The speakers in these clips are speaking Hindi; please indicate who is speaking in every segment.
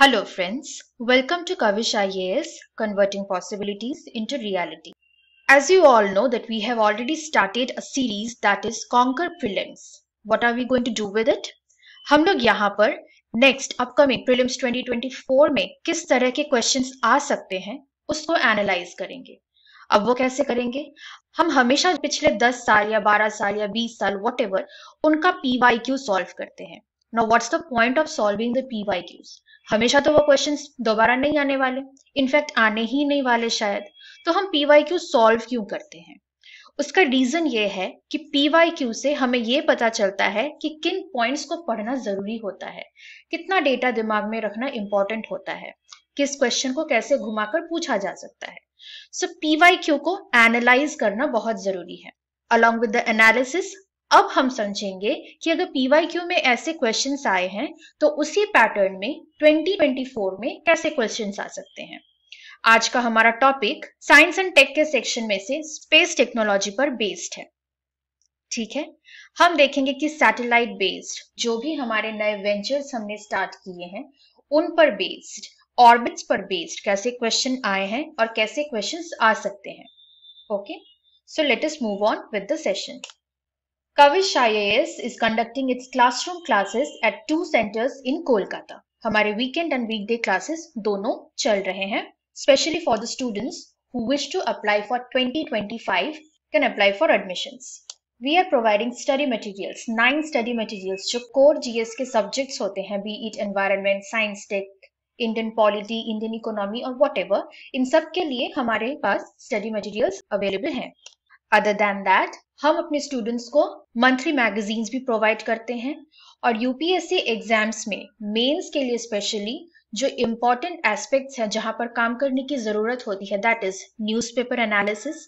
Speaker 1: Hello friends, welcome to Kavish IAS Converting Possibilities into Reality. As you all know that we have already started a series that is Conquer Prelims. What are we going to do with it? हम लोग यहाँ पर नेक्स्ट अपकमिंग प्रीलिम्स 2024 में किस तरह के क्वेश्चंस आ सकते हैं उसको एनालाइज करेंगे अब वो कैसे करेंगे हम हमेशा पिछले 10 साल या 12 साल या 20 साल वॉट उनका पी वाई क्यू सॉल्व करते हैं now what's the point of solving the P Y Qs हमेशा तो वो क्वेश्चन दोबारा नहीं आने वाले इनफैक्ट आने ही नहीं वाले शायद तो हम पी वाई क्यू सॉल्व क्यों करते हैं उसका रीजन ये है कि पी वाई क्यू से हमें ये पता चलता है कि किन पॉइंट्स को पढ़ना जरूरी होता है कितना डेटा दिमाग में रखना इंपॉर्टेंट होता है किस क्वेश्चन को कैसे घुमाकर पूछा जा सकता है सो पी वाई क्यू को एनालाइज करना बहुत जरूरी है अलॉन्ग विद द एनालिसिस अब हम समझेंगे कि अगर पीवाईक्यू में ऐसे क्वेश्चंस आए हैं तो उसी पैटर्न में 2024 में कैसे क्वेश्चंस आ सकते हैं आज का हमारा टॉपिक साइंस एंड टेक के सेक्शन में से स्पेस टेक्नोलॉजी पर बेस्ड है ठीक है हम देखेंगे कि सैटेलाइट बेस्ड जो भी हमारे नए वेंचर्स हमने स्टार्ट किए हैं उन पर बेस्ड ऑर्बिट्स पर बेस्ड कैसे क्वेश्चन आए हैं और कैसे क्वेश्चंस आ सकते हैं okay so let us move on with the session Kavish IAS is conducting its classroom classes at two centres in Kolkata हमारे वीकेंड एंड वीकडे क्लासेस दोनों चल रहे हैं specially for the students who wish to apply for 2025 can apply for admissions we are providing study materials nine study materials जो कोर जीएस के सब्जेक्ट्स होते हैं be it environment science tech Indian polity Indian economy और वॉट इन सब के लिए हमारे पास स्टडी मटेरियल्स अवेलेबल हैं अदर देन दैट हम अपने स्टूडेंट्स को मंथली मैगजीन्स भी प्रोवाइड करते हैं और यूपीएससी एग्जाम्स में मेंस के लिए स्पेशली जो इम्पोर्टेंट एस्पेक्ट्स हैं जहां पर काम करने की जरूरत होती है that is newspaper analysis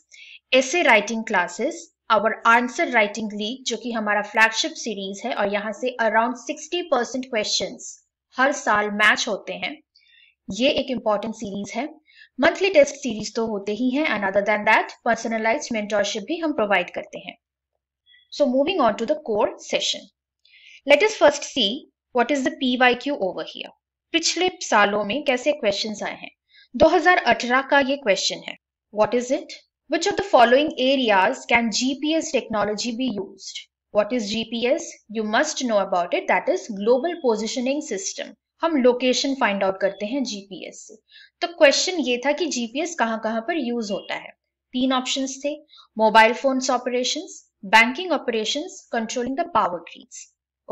Speaker 1: essay writing classes our answer writing league जो कि हमारा फ्लैगशिप सीरीज है और यहाँ से अराउंड सिक्सटी परसेंट क्वेश्चन हर साल मैच होते हैं ये एक इम्पॉर्टेंट सीरीज है मंथली टेस्ट सीरीज तो होते ही हैं and other than that personalise mentorship भी हम प्रोवाइड करते हैं so moving on to the core session let us first see what is the PYQ over here पिछले सालों में कैसे क्वेश्चन आए हैं 2018 का ये क्वेश्चन है what is it which of the following areas can GPS technology be use What is GPS? You must know about it. That is Global Positioning System. हम लोकेशन फाइंड आउट करते हैं जीपीएस से तो क्वेश्चन ये था कि जीपीएस कहाँ कहाँ पर यूज होता है तीन ऑप्शन थे mobile phone operation banking operation controlling the power grids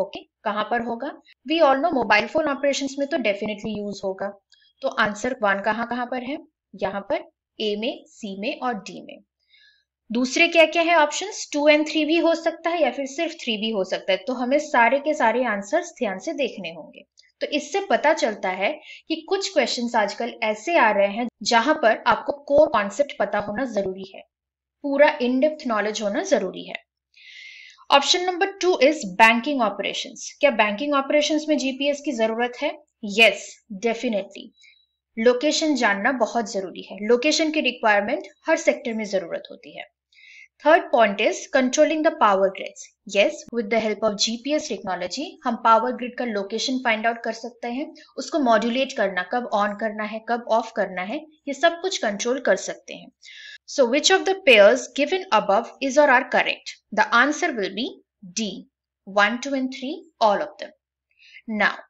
Speaker 1: okay कहाँ पर होगा we all know mobile phone operation में तो डेफिनेटली यूज होगा तो आंसर वन कहाँ कहाँ पर है यहाँ पर ए में सी में और डी में दूसरे क्या क्या है ऑप्शन टू एंड थ्री भी हो सकता है या फिर सिर्फ थ्री भी हो सकता है तो हमें सारे के सारे आंसर्स ध्यान से देखने होंगे तो इससे पता चलता है कि कुछ क्वेश्चन आजकल ऐसे आ रहे हैं जहां पर आपको कोर कॉन्सेप्ट पता होना जरूरी है पूरा इनडेप्थ नॉलेज होना जरूरी है option number two is banking operation क्या बैंकिंग ऑपरेशन में जीपीएस की जरूरत है यस डेफिनेटली लोकेशन जानना बहुत जरूरी है लोकेशन की रिक्वायरमेंट हर सेक्टर में जरूरत होती है third point is controlling the power grids yes with the help of GPS technology हम पावर ग्रिड का लोकेशन फाइंड आउट कर सकते हैं उसको मॉड्यूलेट करना कब ऑन करना है कब ऑफ करना है ये सब कुछ कंट्रोल कर सकते हैं so which of the pairs given above is or are correct the answer will be D one two and three all of them now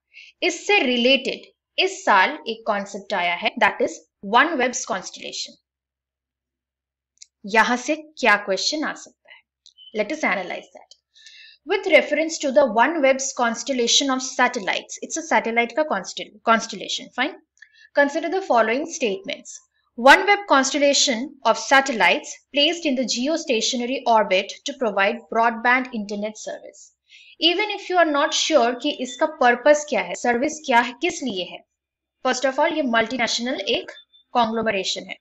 Speaker 1: इससे रिलेटेड इस साल एक कॉन्सेप्ट आया है that is OneWeb's constellation यहां से क्या क्वेश्चन आ सकता है let us analyse that with reference to the OneWeb's constellation of satellite it's a satellite का constellation fine consider the following following One web constellation of satellites placed in the geostationary orbit to provide broadband internet service. Even if you are not sure कि इसका purpose क्या है, service क्या है, किस लिए है? First of all, ये multinational एक conglomeration है,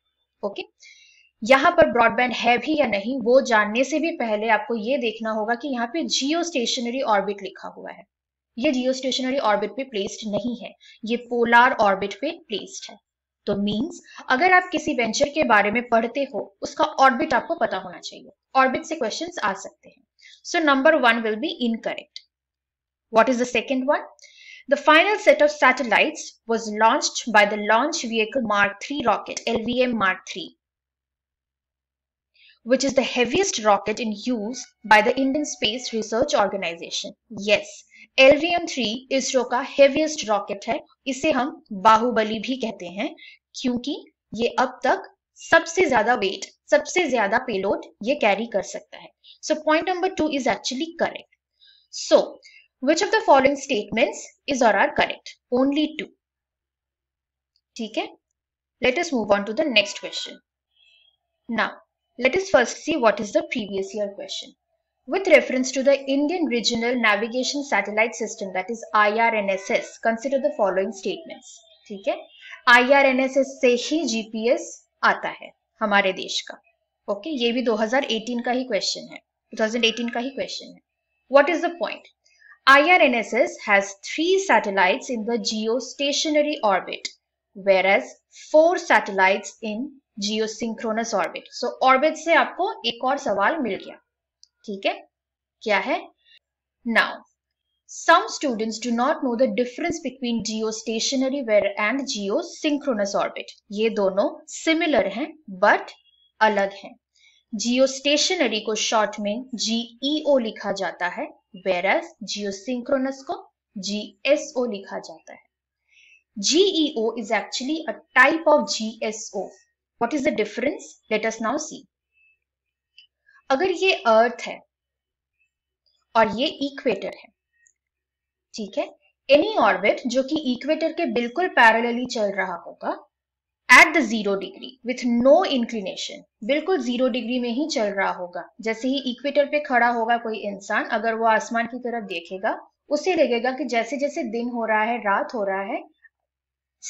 Speaker 1: okay? यहाँ पर ब्रॉडबैंड है भी या नहीं वो जानने से भी पहले आपको ये देखना होगा कि यहाँ पे जियो स्टेशनरी ऑर्बिट लिखा हुआ है ये जियो स्टेशनरी ऑर्बिट पे प्लेस्ड नहीं है ये पोलार ऑर्बिट पे प्लेस्ड है तो मींस अगर आप किसी वेंचर के बारे में पढ़ते हो उसका ऑर्बिट आपको पता होना चाहिए ऑर्बिट से क्वेश्चन आ सकते हैं so number one will be incorrect what is the second one The final set of satellites was launched by the Launch three rocket L V M mark three which is the heaviest rocket in use by the Indian Space Research Organisation. Yes, LVM three ISRO का हेवीएस्ट रॉकेट है इसे हम बाहुबली भी कहते हैं क्योंकि ये अब तक सबसे ज्यादा वेट सबसे ज्यादा पेलोड ये कैरी कर सकता है so point number two is actually correct so which of the following statements is or are correct only two ठीक है let us move on to the next question now Let us first see what is the previous year question. With reference to the Indian Regional Navigation Satellite System that is IRNSS, consider the following statements. ठीक है IRNSS से ही GPS आता है हमारे देश का okay? ये भी 2018 का ही question है 2018 का ही question है What is the point? IRNSS has three satellites in the geostationary orbit, whereas four satellites in geosynchronous orbit so orbit से आपको एक और सवाल मिल गया ठीक है क्या है now some students do not know the difference between geostationary where and geosynchronous orbit ये दोनों सिमिलर हैं बट अलग हैं जियो स्टेशनरी को शॉर्ट में जी जीईओ लिखा जाता है वेर एस जियो सिंक्रोनस को जीएसओ लिखा जाता है GEO is actually a type of GSO what is the difference let now see अगर ये अर्थ है और ये इक्वेटर है ठीक है एनी ऑर्बिट जो कि इक्वेटर के बिल्कुल पैरेलली चल रहा होगा at the zero degree with no inclination बिल्कुल जीरो डिग्री में ही चल रहा होगा जैसे ही इक्वेटर पे खड़ा होगा कोई इंसान अगर वो आसमान की तरफ देखेगा उसे लगेगा कि जैसे जैसे दिन हो रहा है रात हो रहा है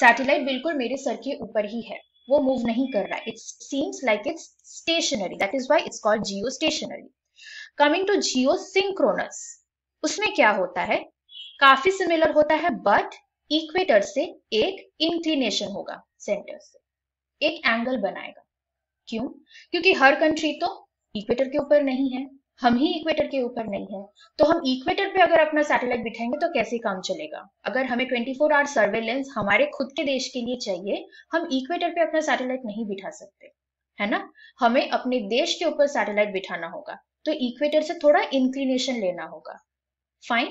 Speaker 1: सैटेलाइट बिल्कुल मेरे सर के ऊपर ही है वो मूव नहीं कर रहा है it seems like it's stationary that is why it's called geostationary coming to geosynchronous उसमें क्या होता है काफी सिमिलर होता है बट इक्वेटर से एक इंक्लिनेशन होगा सेंटर से एक एंगल बनाएगा क्यों क्योंकि हर कंट्री तो इक्वेटर के ऊपर नहीं है हम ही इक्वेटर के ऊपर नहीं है तो हम इक्वेटर पे अगर अपना सैटेलाइट बिठाएंगे तो कैसे काम चलेगा अगर हमें 24 फोर आवर सर्वेलेंस हमारे खुद के देश के लिए चाहिए हम इक्वेटर पे अपना सैटेलाइट नहीं बिठा सकते है ना हमें अपने देश के ऊपर सैटेलाइट बिठाना होगा तो इक्वेटर से थोड़ा इंक्लिनेशन लेना होगा फाइन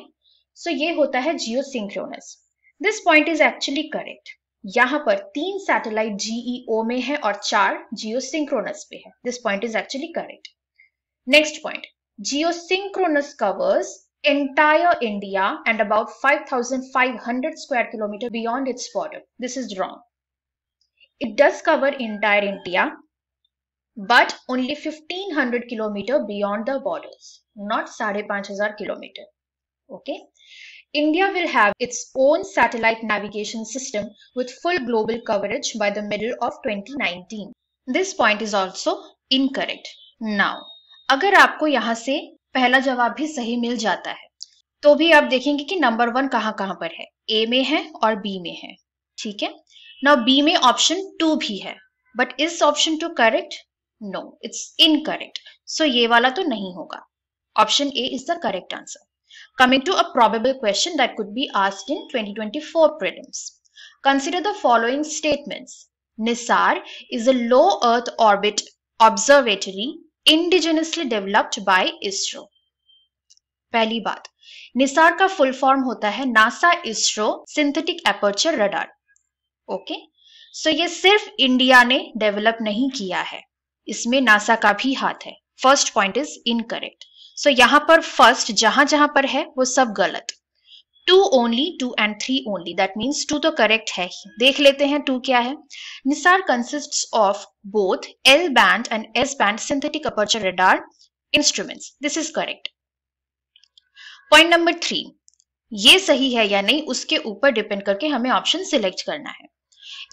Speaker 1: सो so, ये होता है geosynchronous this point is actually correct यहाँ पर तीन सैटेलाइट जीईओ e में है और चार जियो सिंक्रोनस पे है this point is actually correct next point Geosynchronous covers entire India and about 5,500 square kilometers beyond its border. This is wrong. It does cover entire India, but only 1500 kilometer beyond the borders, not 5,500 kilometer. Okay. India will have its own satellite navigation system with full global coverage by the middle of 2019. This point is also incorrect. Now, अगर आपको यहाँ से पहला जवाब भी सही मिल जाता है तो भी आप देखेंगे कि नंबर वन कहाँ कहाँ पर है ए में है और बी में है ठीक है ना बी में ऑप्शन टू भी है but is option two correct no it's incorrect so ये वाला तो नहीं होगा option A is the correct answer coming to a probable question that could be asked in 2024 prelims consider the following statements NISAR is a low earth orbit observatory indigenously developed by ISRO पहली बात निसार का फुल फॉर्म होता है NASA ISRO synthetic aperture radar okay so ये सिर्फ इंडिया ने डेवलप नहीं किया है इसमें नासा का भी हाथ है first point is incorrect so यहां पर फर्स्ट जहां जहां पर है वो सब गलत two only two and three only that means two तो करेक्ट है ही देख लेते हैं टू क्या है NISAR consist of both L band and S band synthetic aperture radar instruments this is correct point number three ये सही है या नहीं उसके ऊपर डिपेंड करके हमें ऑप्शन सिलेक्ट करना है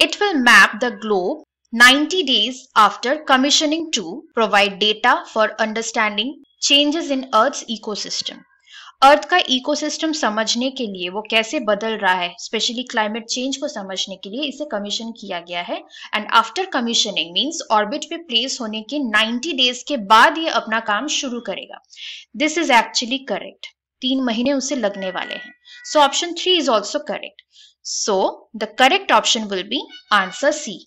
Speaker 1: it will map the globe 90 days after commissioning to provide data for understanding changes in earth ecosystem earth का इकोसिस्टम समझने के लिए वो कैसे बदल रहा है स्पेशली क्लाइमेट चेंज को समझने के लिए इसे कमीशन किया गया है and after commissioning means orbit पे प्लेस होने के 90 डेज के बाद ये अपना काम शुरू करेगा दिस इज एक्चुअली करेक्ट तीन महीने उसे लगने वाले हैं so option three is also correct so the correct option will be answer C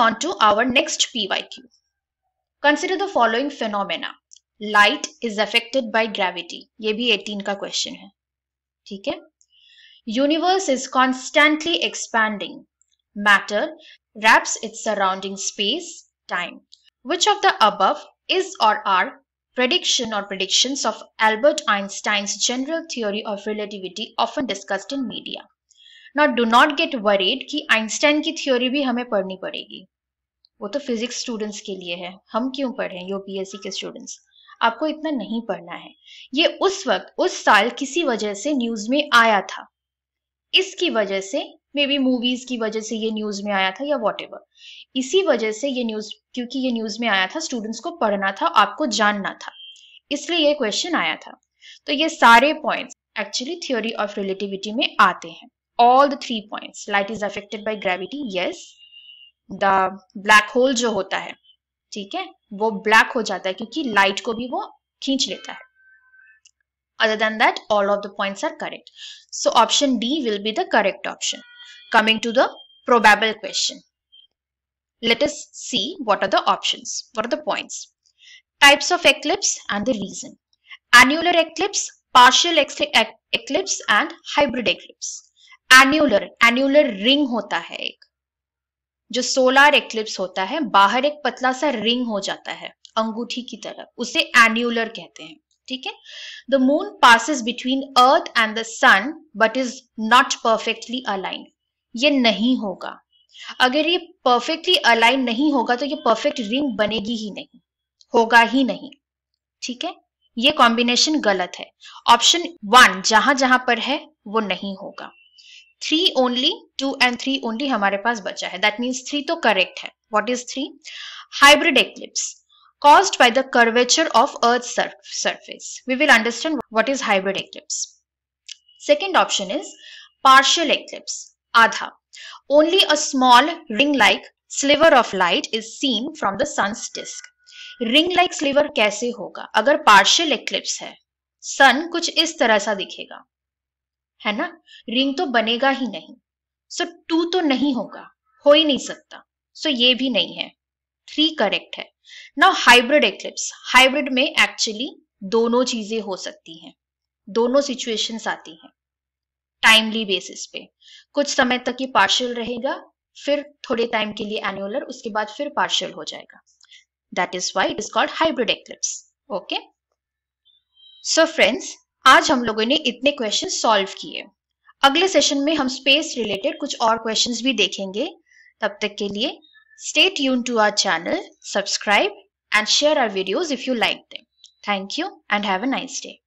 Speaker 1: on to our next PY Q consider the following phenomena light is affected by gravity ये भी 18 का क्वेश्चन है ठीक है universe is constantly expanding matter wraps its surrounding space time. Which of the above is or are prediction or predictions of Albert Einstein's general theory of relativity often discussed in media? Now do not get worried कि आइंस्टाइन की थ्योरी भी हमें पढ़नी पड़ेगी वो तो फिजिक्स स्टूडेंट्स के लिए है हम क्यों पढ़ें यूपीएससी के स्टूडेंट्स आपको इतना नहीं पढ़ना है ये उस वक्त उस साल किसी वजह से न्यूज में आया था इसकी वजह से मे बी मूवीज की वजह से ये न्यूज में आया था या वॉट इसी वजह से ये न्यूज क्योंकि ये न्यूज में आया था स्टूडेंट्स को पढ़ना था आपको जानना था इसलिए ये क्वेश्चन आया था तो ये सारे points actually theory of relativity में आते हैं all the three points light is affected by gravity yes the black hole जो होता है ठीक है वो ब्लैक हो जाता है क्योंकि लाइट को भी वो खींच लेता है other than that all of the points are correct so option d will be the correct option coming to the probable question let us see what are the options what are the points types of eclipse and the reason annular eclipse partial eclipse and hybrid eclipse annular annular ring hota hai ek जो सोलार एक्लिप्स होता है बाहर एक पतला सा रिंग हो जाता है अंगूठी की तरह उसे एन्यूलर कहते हैं ठीक है the moon passes between Earth and the sun but is not perfectly align ये नहीं होगा अगर ये परफेक्टली अलाइन नहीं होगा तो ये परफेक्ट रिंग बनेगी ही नहीं होगा ही नहीं ठीक है ये कॉम्बिनेशन गलत है ऑप्शन वन जहां जहां पर है वो नहीं होगा three only two and three only हमारे पास बचा है दैट मीन्स थ्री तो करेक्ट है what is three hybrid eclipse caused by the curvature of earth's surf surface we will understand what is hybrid eclipse second option is partial eclipse adha only a small ring like sliver of light is seen from the sun's disk ring like sliver कैसे होगा अगर पार्शियल इक्लिप्स है सन कुछ इस तरह सा दिखेगा है ना रिंग तो बनेगा ही नहीं सो टू तो नहीं होगा हो ही नहीं सकता सो ये भी नहीं है थ्री करेक्ट है नाउ हाइब्रिड एक्लिप्स हाइब्रिड में एक्चुअली दोनों चीजें हो सकती हैं दोनों सिचुएशंस आती हैं टाइमली बेसिस पे कुछ समय तक ये पार्शियल रहेगा फिर थोड़े टाइम के लिए एनुअलर उसके बाद फिर पार्शियल हो जाएगा that is why it is called hybrid eclipse okay so friends आज हम लोगों ने इतने क्वेश्चन सॉल्व किए अगले सेशन में हम स्पेस रिलेटेड कुछ और क्वेश्चंस भी देखेंगे तब तक के लिए stay tune to our channel subscribe and share our videos if you like them thank you and have a nice day